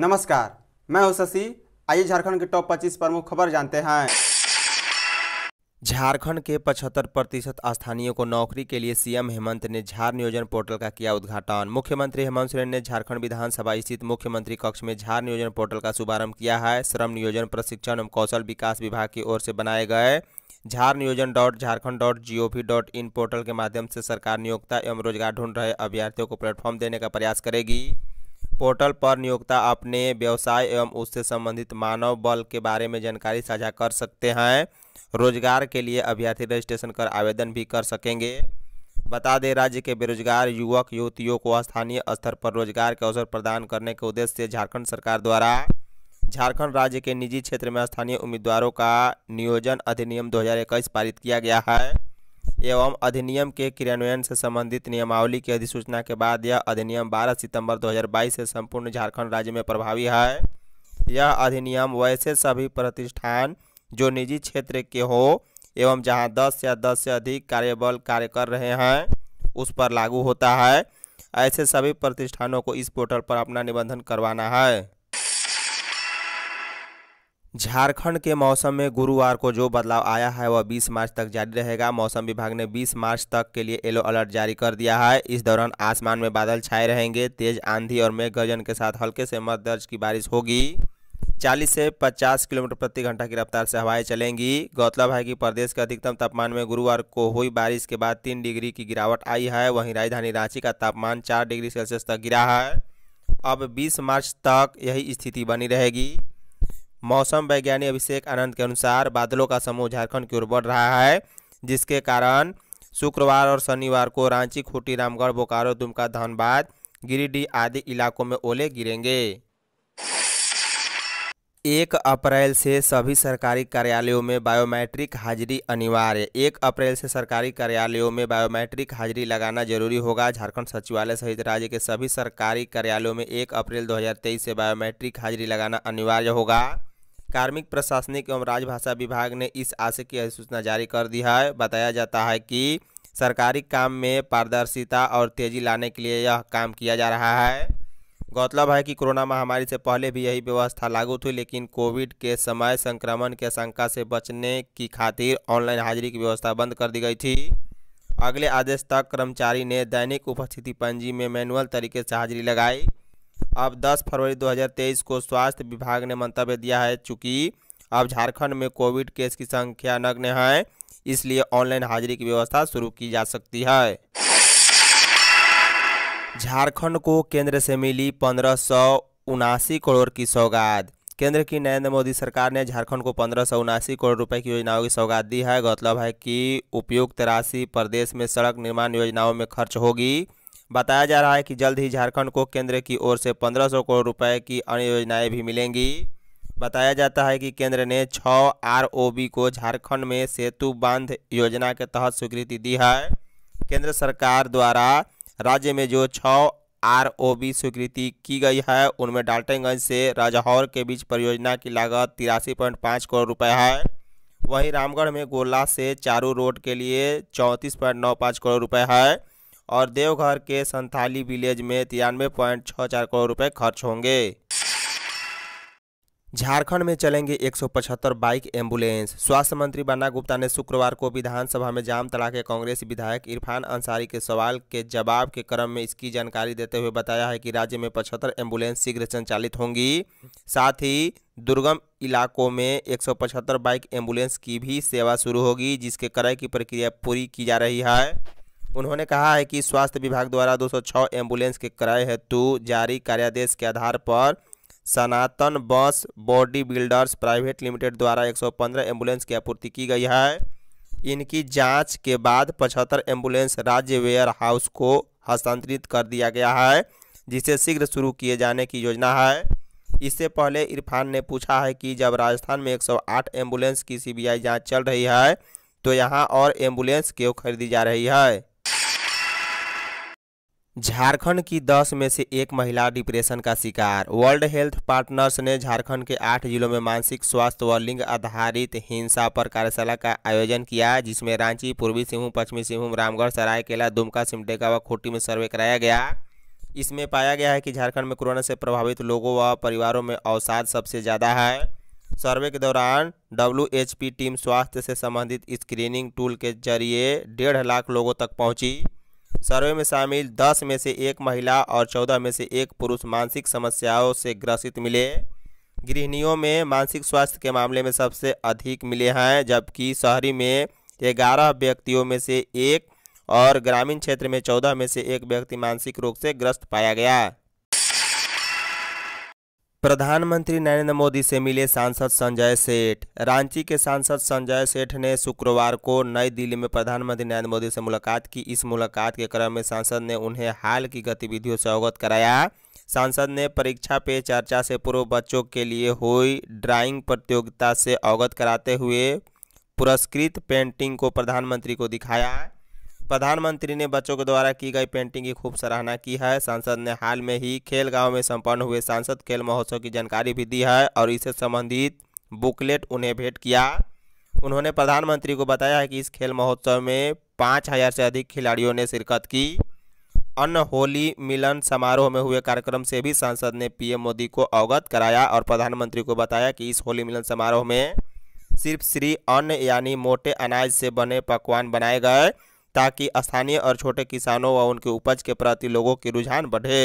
नमस्कार मैं हूं शशि आइए झारखंड के टॉप 25 प्रमुख खबर जानते हैं झारखंड के 75 प्रतिशत स्थानीय को नौकरी के लिए सीएम हेमंत ने झार नियोजन पोर्टल का किया उद्घाटन मुख्यमंत्री हेमंत सोरेन ने झारखंड विधानसभा स्थित मुख्यमंत्री कक्ष में झार नियोजन पोर्टल का शुभारंभ किया है श्रम नियोजन प्रशिक्षण एवं कौशल विकास विभाग की ओर से बनाए गए Jharniyojan dot Jharkhand dot G O V dot in portal के माध्यम से सरकार नियोक्ता एवं रोजगार ढूंढ रहे अभ्यर्थियों को प्लेटफॉर्म देने का प्रयास करेगी पोर्टल पर नियोक्ता अपने व्यवसाय एवं उससे संबंधित मानव बल के बारे में जानकारी साझा कर सकते हैं रोजगार के लिए अभ्यर्थी रजिस्ट्रेशन कर आवेदन भी कर सकेंगे बता दें राज्य के बेरोजगार युवक युवतियों को स्थानीय स्तर पर रोजगार के अवसर प्रदान करने के उद्देश्य से झारखंड सरकार द्वारा झारखंड राज्य के निजी क्षेत्र में स्थानीय उम्मीदवारों का नियोजन अधिनियम 2021 पारित किया गया है एवं अधिनियम के क्रियान्वयन से संबंधित नियमावली की अधिसूचना के बाद यह अधिनियम 12 सितंबर 2022 से संपूर्ण झारखंड राज्य में प्रभावी है यह अधिनियम वैसे सभी प्रतिष्ठान जो निजी क्षेत्र के हो एवं जहां 10 या 10 से अधिक कार्यबल कार्य कर रहे हैं उस पर लागू होता है ऐसे सभी प्रतिष्ठानों को इस पोर्टल पर अपना निबंधन करवाना है झारखंड के मौसम में गुरुवार को जो बदलाव आया है वह 20 मार्च तक जारी रहेगा मौसम विभाग ने 20 मार्च तक के लिए येलो अलर्ट जारी कर दिया है इस दौरान आसमान में बादल छाए रहेंगे तेज आंधी और मेघ गर्जन के साथ हल्के से मध्य दर्ज की बारिश होगी 40 से 50 किलोमीटर प्रति घंटा की रफ्तार से हवाएं चलेंगी गौरतलब है कि प्रदेश के अधिकतम तापमान में गुरुवार को हुई बारिश के बाद तीन डिग्री की गिरावट आई है वहीं राजधानी रांची का तापमान चार डिग्री सेल्सियस तक गिरा है अब बीस मार्च तक यही स्थिति बनी रहेगी मौसम वैज्ञानिक अभिषेक आनंद के अनुसार बादलों का समूह झारखंड की ओर बढ़ रहा है जिसके कारण शुक्रवार और शनिवार को रांची खूंटी रामगढ़ बोकारो दुमका धनबाद गिरिडीह आदि इलाकों में ओले गिरेंगे एक अप्रैल से सभी सरकारी कार्यालयों में बायोमेट्रिक हाजिरी अनिवार्य एक अप्रैल से सरकारी कार्यालयों में बायोमेट्रिक हाजिरी लगाना जरूरी होगा झारखंड सचिवालय सहित राज्य के सभी सरकारी कार्यालयों में एक अप्रैल 2023 से बायोमेट्रिक हाजिरी लगाना अनिवार्य होगा कार्मिक प्रशासनिक एवं राजभाषा विभाग ने इस आशय की अधिसूचना जारी कर दी है बताया जाता है कि सरकारी काम में पारदर्शिता और तेजी लाने के लिए यह काम किया जा रहा है गौरतलब है कि कोरोना महामारी से पहले भी यही व्यवस्था लागू थी लेकिन कोविड के समय संक्रमण के आशंका से बचने की खातिर ऑनलाइन हाजिरी की व्यवस्था बंद कर दी गई थी अगले आदेश तक कर्मचारी ने दैनिक उपस्थिति पंजी में मैनुअल तरीके से हाजिरी लगाई अब 10 फरवरी 2023 को स्वास्थ्य विभाग ने मंतव्य दिया है चूँकि अब झारखंड में कोविड केस की संख्या नग्न है इसलिए ऑनलाइन हाजिरी की व्यवस्था शुरू की जा सकती है झारखंड को केंद्र से मिली पंद्रह सौ उनासी करोड़ की सौगात केंद्र की नरेंद्र मोदी सरकार ने झारखंड को पंद्रह सौ उनासी करोड़ रुपए की योजनाओं की सौगात दी है गौरतलब है कि उपयुक्त राशि प्रदेश में सड़क निर्माण योजनाओं में खर्च होगी बताया जा रहा है कि जल्द ही झारखंड को केंद्र की ओर से 1500 करोड़ रुपए की अन्य योजनाएं भी मिलेंगी बताया जाता है कि केंद्र ने छः आर को झारखंड में सेतु बांध योजना के तहत स्वीकृति दी है केंद्र सरकार द्वारा राज्य में जो छः आर स्वीकृति की गई है उनमें डाल्टनगंज से राजौर के बीच परियोजना की लागत तिरासी पॉइंट पाँच करोड़ रुपये है वहीं रामगढ़ में गोला से चारू रोड के लिए चौंतीस पॉइंट नौ पाँच करोड़ रुपए है और देवघर के संथाली विलेज में तिरानवे पॉइंट छः चार करोड़ रुपए खर्च होंगे झारखंड में चलेंगे 175 बाइक एम्बुलेंस स्वास्थ्य मंत्री बन्ना गुप्ता ने शुक्रवार को विधानसभा में जाम तला के कांग्रेस विधायक इरफान अंसारी के सवाल के जवाब के क्रम में इसकी जानकारी देते हुए बताया है कि राज्य में 75 एम्बुलेंस शीघ्र संचालित होंगी साथ ही दुर्गम इलाकों में 175 बाइक एम्बुलेंस की भी सेवा शुरू होगी जिसके क्रय की प्रक्रिया पूरी की जा रही है उन्होंने कहा है कि स्वास्थ्य विभाग द्वारा 206 एम्बुलेंस के क्रय हेतु जारी कार्यादेश के आधार पर सनातन बस बॉडी बिल्डर्स प्राइवेट लिमिटेड द्वारा 115 एम्बुलेंस की आपूर्ति की गई है इनकी जांच के बाद 75 एम्बुलेंस राज्य वेयर हाउस को हस्तांतरित कर दिया गया है जिसे शीघ्र शुरू किए जाने की योजना है इससे पहले इरफान ने पूछा है कि जब राजस्थान में 108 एम्बुलेंस की सीबीआई जांच चल रही है तो यहां और एम्बुलेंस क्यों खरीदी जा रही है झारखंड की 10 में से एक महिला डिप्रेशन का शिकार वर्ल्ड हेल्थ पार्टनर्स ने झारखंड के आठ जिलों में मानसिक स्वास्थ्य व लिंग आधारित हिंसा पर कार्यशाला का आयोजन किया जिसमें रांची पूर्वी सिंहभूम पश्चिमी सिंहभूम रामगढ़ सरायकेला दुमका सिमडेगा व खूटी में सर्वे कराया गया इसमें पाया गया है कि झारखंड में कोरोना से प्रभावित लोगों व परिवारों में अवसाद सबसे ज़्यादा है सर्वे के दौरान डब्ल्यू टीम स्वास्थ्य से संबंधित स्क्रीनिंग टूल के जरिए डेढ़ लाख लोगों तक पहुँची सर्वे में शामिल दस में से एक महिला और चौदह में से एक पुरुष मानसिक समस्याओं से ग्रसित मिले गृहिणियों में मानसिक स्वास्थ्य के मामले में सबसे अधिक मिले हैं जबकि शहरी में ग्यारह व्यक्तियों में से एक और ग्रामीण क्षेत्र में चौदह में से एक व्यक्ति मानसिक रोग से ग्रस्त पाया गया प्रधानमंत्री नरेंद्र मोदी से मिले सांसद संजय सेठ रांची के सांसद संजय सेठ ने शुक्रवार को नई दिल्ली में प्रधानमंत्री नरेंद्र मोदी से मुलाकात की इस मुलाकात के क्रम में सांसद ने उन्हें हाल की गतिविधियों से अवगत कराया सांसद ने परीक्षा पे चर्चा से पूर्व बच्चों के लिए हुई ड्राइंग प्रतियोगिता से अवगत कराते हुए पुरस्कृत पेंटिंग को प्रधानमंत्री को दिखाया प्रधानमंत्री ने बच्चों के द्वारा की गई पेंटिंग की खूब सराहना की है सांसद ने हाल में ही खेल गांव में संपन्न हुए सांसद खेल महोत्सव की जानकारी भी दी है और इससे संबंधित बुकलेट उन्हें भेंट किया उन्होंने प्रधानमंत्री को बताया है कि इस खेल महोत्सव में पाँच हज़ार से अधिक खिलाड़ियों ने शिरकत की अन्न होली मिलन समारोह में हुए कार्यक्रम से भी सांसद ने पीएम मोदी को अवगत कराया और प्रधानमंत्री को बताया कि इस होली मिलन समारोह में सिर्फ श्री अन्न यानी मोटे अनाज से बने पकवान बनाए गए ताकि स्थानीय और छोटे किसानों व उनकी उपज के प्रति लोगों की रुझान बढ़े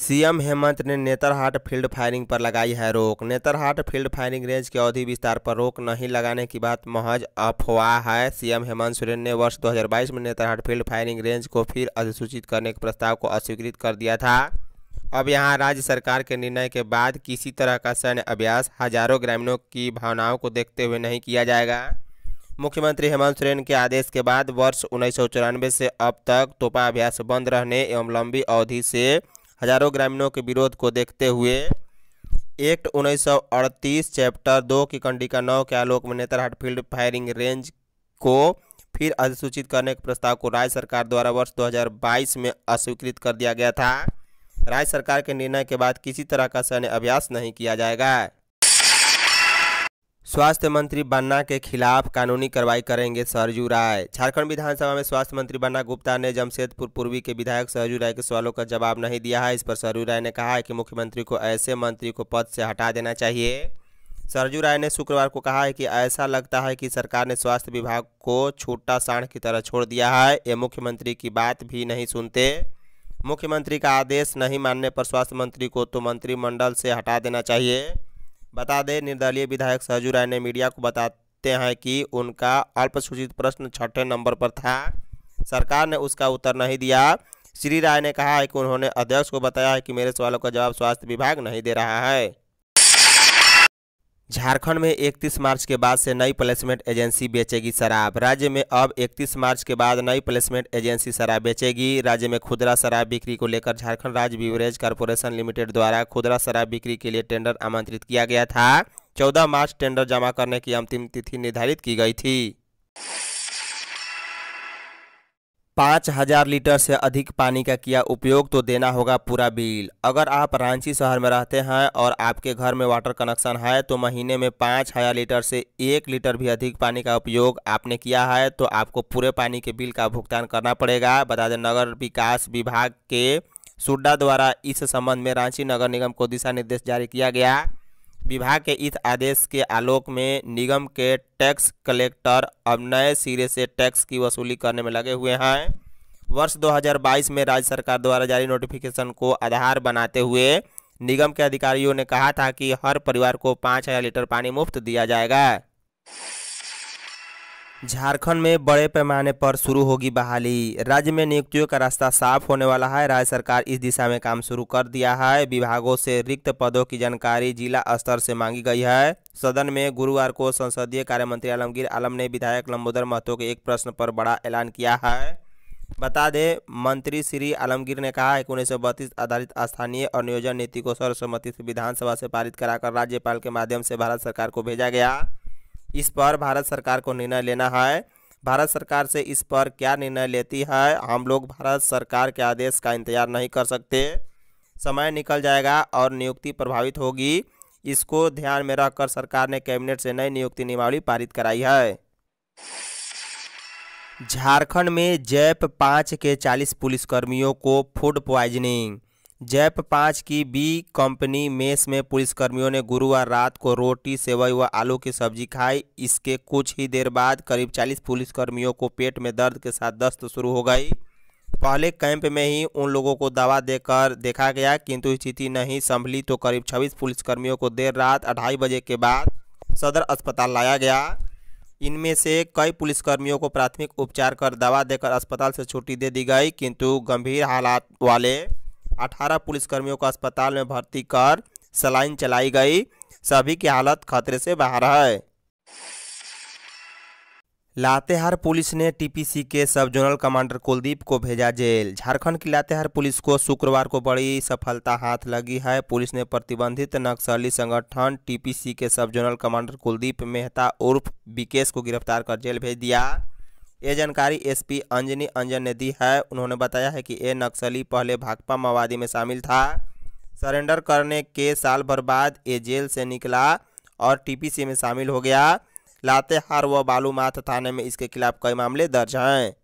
सीएम हेमंत ने नेतरहाट फील्ड फायरिंग पर लगाई है रोक नेतरहाट फील्ड फायरिंग रेंज के अवधि विस्तार पर रोक नहीं लगाने की बात महज अफवाह है सीएम हेमंत सोरेन ने वर्ष 2022 में नेतरहाट फील्ड फायरिंग रेंज को फिर अधिसूचित करने के प्रस्ताव को अस्वीकृत कर दिया था अब यहां राज्य सरकार के निर्णय के बाद किसी तरह का सैन्य अभ्यास हजारों ग्रामीणों की भावनाओं को देखते हुए नहीं किया जाएगा मुख्यमंत्री हेमंत सोरेन के आदेश के बाद वर्ष उन्नीस से अब तक तोपा अभ्यास बंद रहने एवं लंबी अवधि से हजारों ग्रामीणों के विरोध को देखते हुए एक्ट 1938 चैप्टर दो की कंडिका नौ के आलोक में नेतरहाट फील्ड फायरिंग रेंज को फिर अधिसूचित करने के प्रस्ताव को राज्य सरकार द्वारा वर्ष 2022 में अस्वीकृत कर दिया गया था राज्य सरकार के निर्णय के बाद किसी तरह का सैन्य अभ्यास नहीं किया जाएगा स्वास्थ्य मंत्री बन्ना के खिलाफ कानूनी कार्रवाई करेंगे सरजू राय झारखंड विधानसभा में स्वास्थ्य मंत्री बन्ना गुप्ता ने जमशेदपुर पूर्वी के विधायक सरजू राय के सवालों का जवाब नहीं दिया है इस पर सरजू राय ने कहा है कि मुख्यमंत्री को ऐसे मंत्री को पद से हटा देना चाहिए सरजू राय ने शुक्रवार को कहा है कि ऐसा लगता है कि सरकार ने स्वास्थ्य विभाग को छोटा साढ़ की तरह छोड़ दिया है ये मुख्यमंत्री की बात भी नहीं सुनते मुख्यमंत्री का आदेश नहीं मानने पर स्वास्थ्य मंत्री को तो मंत्रिमंडल से हटा देना चाहिए बता दें निर्दलीय विधायक सहजू राय ने मीडिया को बताते हैं कि उनका अल्पसूचित प्रश्न छठे नंबर पर था सरकार ने उसका उत्तर नहीं दिया श्री राय ने कहा है कि उन्होंने अध्यक्ष को बताया है कि मेरे सवालों का जवाब स्वास्थ्य विभाग नहीं दे रहा है झारखंड में 31 मार्च के बाद से नई प्लेसमेंट एजेंसी बेचेगी शराब राज्य में अब 31 मार्च के बाद नई प्लेसमेंट एजेंसी शराब बेचेगी राज्य में खुदरा शराब बिक्री को लेकर झारखंड राज्य बीवरेज कॉरपोरेशन लिमिटेड द्वारा खुदरा शराब बिक्री के लिए टेंडर आमंत्रित किया गया था 14 मार्च टेंडर जमा करने की अंतिम तिथि निर्धारित की गई थी पाँच हजार लीटर से अधिक पानी का किया उपयोग तो देना होगा पूरा बिल अगर आप रांची शहर में रहते हैं और आपके घर में वाटर कनेक्शन है तो महीने में पाँच हजार लीटर से एक लीटर भी अधिक पानी का उपयोग आपने किया है तो आपको पूरे पानी के बिल का भुगतान करना पड़ेगा बता दें नगर विकास विभाग के सुड्डा द्वारा इस संबंध में रांची नगर निगम को दिशा निर्देश जारी किया गया विभाग के इस आदेश के आलोक में निगम के टैक्स कलेक्टर अब नए सिरे से टैक्स की वसूली करने में लगे हुए हैं वर्ष 2022 में राज्य सरकार द्वारा जारी नोटिफिकेशन को आधार बनाते हुए निगम के अधिकारियों ने कहा था कि हर परिवार को पाँच हज़ार लीटर पानी मुफ्त दिया जाएगा झारखंड में बड़े पैमाने पर शुरू होगी बहाली राज्य में नियुक्तियों का रास्ता साफ होने वाला है राज्य सरकार इस दिशा में काम शुरू कर दिया है विभागों से रिक्त पदों की जानकारी जिला स्तर से मांगी गई है सदन में गुरुवार को संसदीय कार्य मंत्री आलमगीर आलम ने विधायक लंबोदर महतो के एक प्रश्न पर बड़ा ऐलान किया है बता दें मंत्री श्री आलमगीर ने कहा है कि उन्नीस आधारित स्थानीय और नियोजन नीति को सर्वसम्मति से विधानसभा से पारित कराकर राज्यपाल के माध्यम से भारत सरकार को भेजा गया इस पर भारत सरकार को निर्णय लेना है भारत सरकार से इस पर क्या निर्णय लेती है हम लोग भारत सरकार के आदेश का इंतजार नहीं कर सकते समय निकल जाएगा और नियुक्ति प्रभावित होगी इसको ध्यान में रखकर सरकार ने कैबिनेट से नई नियुक्ति नियमावली पारित कराई है झारखंड में जैप पाँच के चालीस पुलिसकर्मियों को फूड प्वाइजनिंग जैप पाँच की बी कंपनी मेस में पुलिसकर्मियों ने गुरुवार रात को रोटी सेवई व आलू की सब्जी खाई इसके कुछ ही देर बाद करीब 40 पुलिसकर्मियों को पेट में दर्द के साथ दस्त शुरू हो गई पहले कैंप में ही उन लोगों को दवा देकर देखा गया किंतु स्थिति नहीं संभली तो करीब 26 पुलिसकर्मियों को देर रात अढ़ाई बजे के बाद सदर अस्पताल लाया गया इनमें से कई पुलिसकर्मियों को प्राथमिक उपचार कर दवा देकर अस्पताल से छुट्टी दे दी गई किंतु गंभीर हालात वाले 18 पुलिसकर्मियों को अस्पताल में भर्ती कर सलाइन चलाई गई सभी की हालत खतरे से बाहर है लातेहार पुलिस ने टीपीसी के सब जोनल कमांडर कुलदीप को भेजा जेल झारखंड की लातेहार पुलिस को शुक्रवार को बड़ी सफलता हाथ लगी है पुलिस ने प्रतिबंधित नक्सली संगठन टीपीसी के सब जोनल कमांडर कुलदीप मेहता उर्फ बीकेश को गिरफ्तार कर जेल भेज दिया ये जानकारी एसपी अंजनी अंजन ने दी है उन्होंने बताया है कि ये नक्सली पहले भाकपा माओवादी में शामिल था सरेंडर करने के साल भर बाद ये जेल से निकला और टीपीसी में शामिल हो गया लातेहार व बालूमाथ थाने में इसके खिलाफ कई मामले दर्ज हैं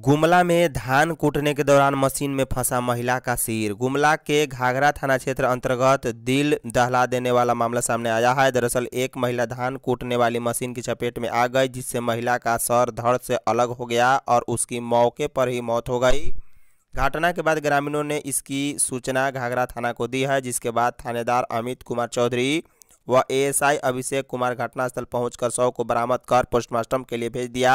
गुमला में धान कूटने के दौरान मशीन में फंसा महिला का सिर गुमला के घाघरा थाना क्षेत्र अंतर्गत दिल दहला देने वाला मामला सामने आया है दरअसल एक महिला धान कूटने वाली मशीन की चपेट में आ गई जिससे महिला का सर धड़ से अलग हो गया और उसकी मौके पर ही मौत हो गई घटना के बाद ग्रामीणों ने इसकी सूचना घाघरा थाना को दी है जिसके बाद थानेदार अमित कुमार चौधरी व ए अभिषेक कुमार घटनास्थल पहुँचकर शव को बरामद कर पोस्टमार्टम के लिए भेज दिया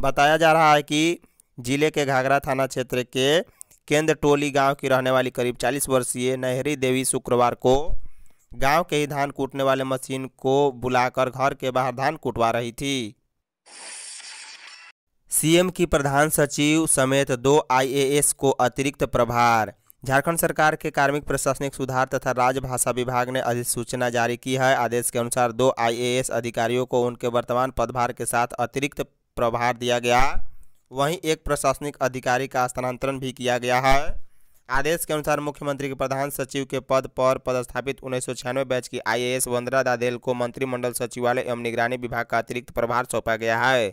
बताया जा रहा है कि जिले के घाघरा थाना क्षेत्र के केंद्र टोली गांव की रहने वाली करीब 40 वर्षीय नहरी देवी शुक्रवार को गांव के ही धान कूटने वाले मशीन को बुलाकर घर के बाहर धान कूटवा रही थी सीएम की प्रधान सचिव समेत दो आईएएस को अतिरिक्त प्रभार झारखंड सरकार के कार्मिक प्रशासनिक सुधार तथा राजभाषा विभाग ने अधिसूचना जारी की है आदेश के अनुसार दो आईएएस अधिकारियों को उनके वर्तमान पदभार के साथ अतिरिक्त प्रभार दिया गया वहीं एक प्रशासनिक अधिकारी का स्थानांतरण भी किया गया है आदेश के अनुसार मुख्यमंत्री के प्रधान सचिव के पद पर पदस्थापित उन्नीस सौ छियानवे बैच की आईएएस वंदरा दादेल को मंत्रिमंडल सचिवालय एवं निगरानी विभाग का अतिरिक्त प्रभार सौंपा गया है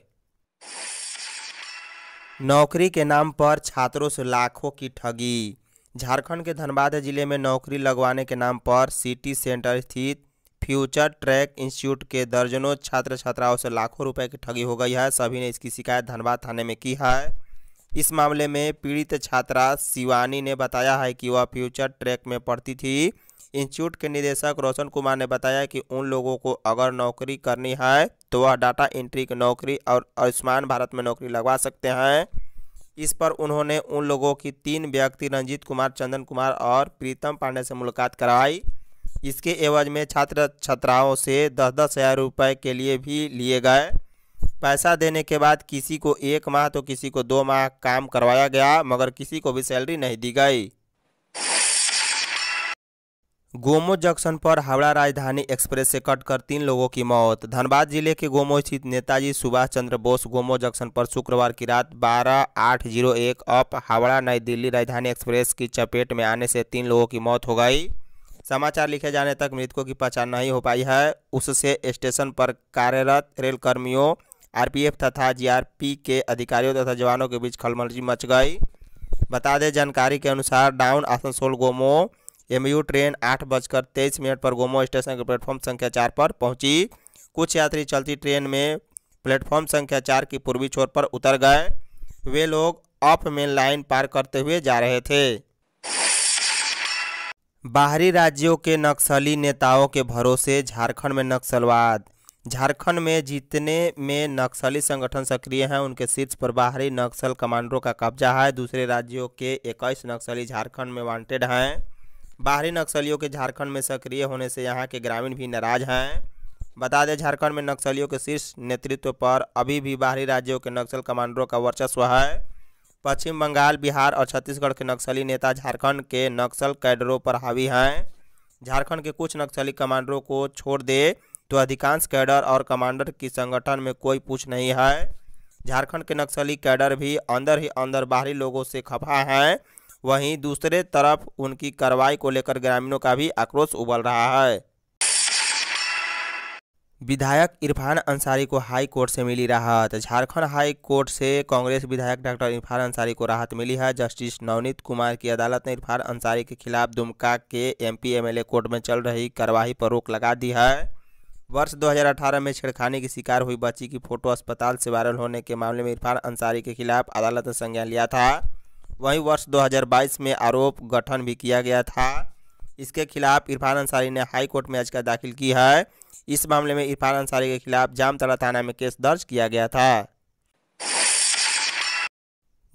नौकरी के नाम पर छात्रों से लाखों की ठगी झारखंड के धनबाद जिले में नौकरी लगवाने के नाम पर सिटी सेंटर स्थित फ्यूचर ट्रैक इंस्टीट्यूट के दर्जनों छात्र छात्राओं से लाखों रुपए की ठगी हो गई है सभी ने इसकी शिकायत धनबाद थाने में की है इस मामले में पीड़ित छात्रा शिवानी ने बताया है कि वह फ्यूचर ट्रैक में पढ़ती थी इंस्टीट्यूट के निदेशक रोशन कुमार ने बताया कि उन लोगों को अगर नौकरी करनी है तो वह डाटा एंट्री की नौकरी और आयुष्मान भारत में नौकरी लगवा सकते हैं इस पर उन्होंने उन लोगों की तीन व्यक्ति रंजीत कुमार चंदन कुमार और प्रीतम पांडे से मुलाकात कराई इसके एवज में छात्र छात्राओं से दस दस हज़ार रुपये के लिए भी लिए गए पैसा देने के बाद किसी को एक माह तो किसी को दो माह काम करवाया गया मगर किसी को भी सैलरी नहीं दी गई गोमो जंक्शन पर हावड़ा राजधानी एक्सप्रेस से कटकर तीन लोगों की मौत धनबाद जिले के गोमो स्थित नेताजी सुभाष चंद्र बोस गोमो जंक्शन पर शुक्रवार की रात बारह आठ जीरो एक अप हावड़ा नई दिल्ली राजधानी एक्सप्रेस की चपेट में आने से तीन लोगों की मौत हो गई समाचार लिखे जाने तक मृतकों की पहचान नहीं हो पाई है उससे स्टेशन पर कार्यरत रेल कर्मियों आरपीएफ तथा जीआरपी के अधिकारियों तथा जवानों के बीच खलमर्जी मच गई बता दें जानकारी के अनुसार down Asansol Gomo MU train आठ बजकर तेईस मिनट पर गोमो स्टेशन के प्लेटफॉर्म संख्या चार पर पहुंची कुछ यात्री चलती ट्रेन में प्लेटफॉर्म संख्या चार की पूर्वी छोर पर उतर गए वे लोग ऑफ मेन लाइन पार करते हुए जा रहे थे बाहरी राज्यों के नक्सली नेताओं के भरोसे झारखंड में नक्सलवाद झारखंड में जितने में नक्सली संगठन सक्रिय हैं उनके शीर्ष पर बाहरी नक्सल कमांडरों का कब्जा है दूसरे राज्यों के इक्कीस नक्सली झारखंड में वांटेड हैं बाहरी नक्सलियों के झारखंड में सक्रिय होने से यहाँ के ग्रामीण भी नाराज हैं बता दें झारखंड में नक्सलियों के शीर्ष नेतृत्व पर अभी भी बाहरी राज्यों के नक्सल कमांडरों का वर्चस्व है पश्चिम बंगाल बिहार और छत्तीसगढ़ के नक्सली नेता झारखंड के नक्सल कैडरों पर हावी हैं झारखंड के कुछ नक्सली कमांडरों को छोड़ दे तो अधिकांश कैडर और कमांडर की संगठन में कोई पूछ नहीं है झारखंड के नक्सली कैडर भी अंदर ही अंदर बाहरी लोगों से खफा हैं वहीं दूसरे तरफ उनकी कार्रवाई को लेकर ग्रामीणों का भी आक्रोश उबल रहा है विधायक इरफान अंसारी को हाई कोर्ट से मिली राहत झारखंड हाई कोर्ट से कांग्रेस विधायक डॉक्टर इरफान अंसारी को राहत मिली है जस्टिस नवनीत कुमार की अदालत ने इरफान अंसारी के खिलाफ दुमका के एमपी एमएलए कोर्ट में चल रही कार्रवाई पर रोक लगा दी है वर्ष 2018 में छेड़खानी की शिकार हुई बच्ची की फोटो अस्पताल से वायरल होने के मामले में इरफान अंसारी के खिलाफ अदालत ने संज्ञान लिया था वहीं वर्ष 2022 में आरोप गठन भी किया गया था इसके खिलाफ इरफान अंसारी ने हाईकोर्ट में याचिका दाखिल की है इस मामले में इरफान अंसारी के खिलाफ जामतला थाना में केस दर्ज किया गया था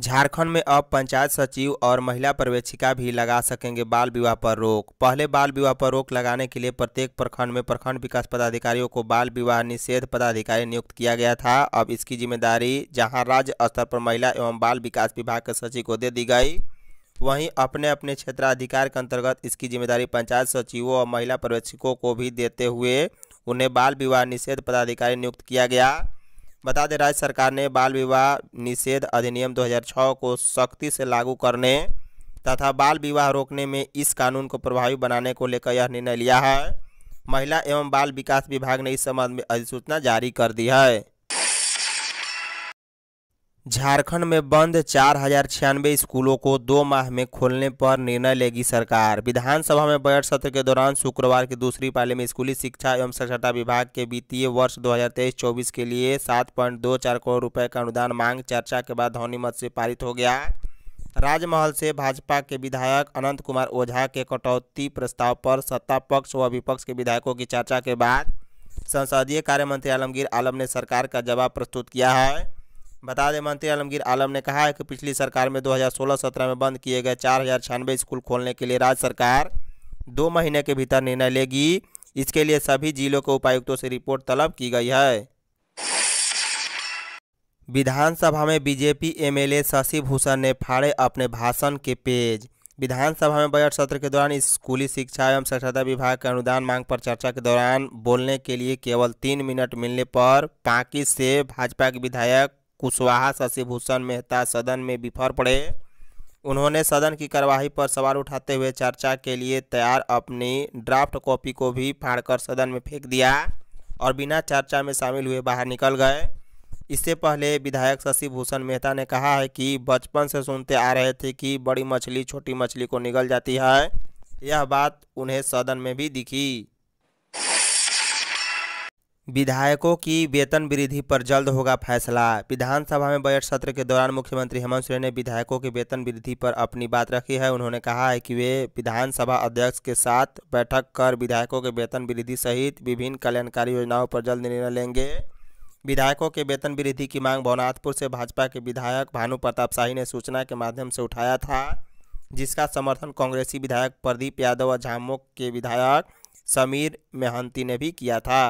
झारखंड में अब पंचायत सचिव और महिला पर्यवेक्षिका भी लगा सकेंगे बाल विवाह पर रोक पहले बाल विवाह पर रोक लगाने के लिए प्रत्येक प्रखंड में प्रखंड विकास पदाधिकारियों को बाल विवाह निषेध पदाधिकारी नियुक्त किया गया था अब इसकी जिम्मेदारी जहां राज्य स्तर पर महिला एवं बाल विकास विभाग के सचिव को दे दी गई वहीं अपने अपने क्षेत्राधिकार के अंतर्गत इसकी जिम्मेदारी पंचायत सचिवों और महिला पर्यवेक्षकों को भी देते हुए उन्हें बाल विवाह निषेध पदाधिकारी नियुक्त किया गया बता दें राज्य सरकार ने बाल विवाह निषेध अधिनियम 2006 को सख्ती से लागू करने तथा बाल विवाह रोकने में इस कानून को प्रभावी बनाने को लेकर यह निर्णय लिया है महिला एवं बाल विकास विभाग ने इस संबंध में अधिसूचना जारी कर दी है झारखंड में बंद चार हजार छियानवे स्कूलों को दो माह में खोलने पर निर्णय लेगी सरकार विधानसभा में बजट सत्र के दौरान शुक्रवार की दूसरी पाली में स्कूली शिक्षा एवं साक्षरता विभाग के वित्तीय वर्ष 2023-24 के लिए 7.24 करोड़ रुपए का अनुदान मांग चर्चा के बाद ध्वनिमत से पारित हो गया राजमहल से भाजपा के विधायक अनंत कुमार ओझा के कटौती प्रस्ताव पर सत्ता पक्ष व विपक्ष के विधायकों की चर्चा के बाद संसदीय कार्य मंत्री आलमगीर आलम ने सरकार का जवाब प्रस्तुत किया है बता दें मंत्री आलमगीर आलम ने कहा है कि पिछली सरकार में 2016-17 में बंद किए गए चार स्कूल खोलने के लिए राज्य सरकार दो महीने के भीतर निर्णय लेगी इसके लिए सभी जिलों के उपायुक्तों से रिपोर्ट तलब की गई है विधानसभा में बीजेपी एमएलए शशि भूषण ने फाड़े अपने भाषण के पेज विधानसभा में बजट सत्र के दौरान स्कूली शिक्षा एवं साक्षरता विभाग के अनुदान मांग पर चर्चा के दौरान बोलने के लिए केवल तीन मिनट मिलने पर पाकि से भाजपा के विधायक कुशवाहा शशिभूषण मेहता सदन में बिफर पड़े उन्होंने सदन की कार्यवाही पर सवाल उठाते हुए चर्चा के लिए तैयार अपनी ड्राफ्ट कॉपी को भी फाड़कर सदन में फेंक दिया और बिना चर्चा में शामिल हुए बाहर निकल गए इससे पहले विधायक शशि भूषण मेहता ने कहा है कि बचपन से सुनते आ रहे थे कि बड़ी मछली छोटी मछली को निगल जाती है यह बात उन्हें सदन में भी दिखी विधायकों की वेतन वृद्धि पर जल्द होगा फैसला विधानसभा में बजट सत्र के दौरान मुख्यमंत्री हेमंत सोरेन ने विधायकों की वेतन वृद्धि पर अपनी बात रखी है उन्होंने कहा है कि वे विधानसभा अध्यक्ष के साथ बैठक कर विधायकों के वेतन वृद्धि सहित विभिन्न कल्याणकारी योजनाओं पर जल्द निर्णय लेंगे विधायकों के वेतन वृद्धि की मांग भवनाथपुर से भाजपा के विधायक भानु प्रताप शाही ने सूचना के माध्यम से उठाया था जिसका समर्थन कांग्रेसी विधायक प्रदीप यादव और झामुक के विधायक समीर मेहंती ने भी किया था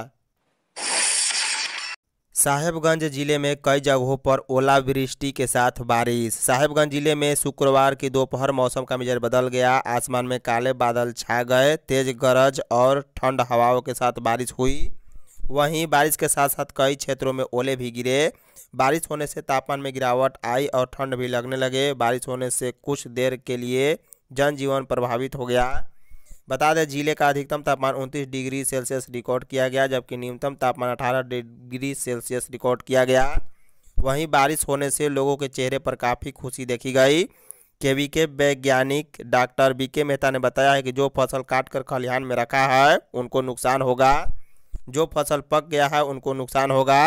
साहेबगंज जिले में कई जगहों पर ओलावृष्टि के साथ बारिश साहेबगंज जिले में शुक्रवार की दोपहर मौसम का मिजाज बदल गया आसमान में काले बादल छा गए तेज गरज और ठंड हवाओं के साथ बारिश हुई वहीं बारिश के साथ साथ कई क्षेत्रों में ओले भी गिरे बारिश होने से तापमान में गिरावट आई और ठंड भी लगने लगे बारिश होने से कुछ देर के लिए जनजीवन प्रभावित हो गया बता दें जिले का अधिकतम तापमान उनतीस डिग्री सेल्सियस रिकॉर्ड किया गया जबकि न्यूनतम तापमान अठारह डिग्री सेल्सियस रिकॉर्ड किया गया वहीं बारिश होने से लोगों के चेहरे पर काफ़ी खुशी देखी गई केवी के वैज्ञानिक डॉक्टर बी के मेहता ने बताया है कि जो फसल काट कर खलिहान में रखा है उनको नुकसान होगा जो फसल पक गया है उनको नुकसान होगा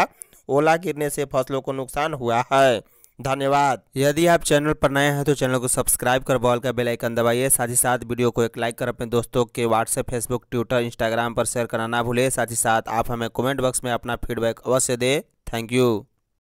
ओला गिरने से फसलों को नुकसान हुआ है धन्यवाद यदि आप चैनल पर नए हैं तो चैनल को सब्सक्राइब कर बॉल का बेल आइकन दबाइए साथ ही साथ वीडियो को एक लाइक कर अपने दोस्तों के व्हाट्सएप फेसबुक ट्विटर इंस्टाग्राम पर शेयर करना ना भूलें साथ ही साथ आप हमें कमेंट बॉक्स में अपना फीडबैक अवश्य दें थैंक यू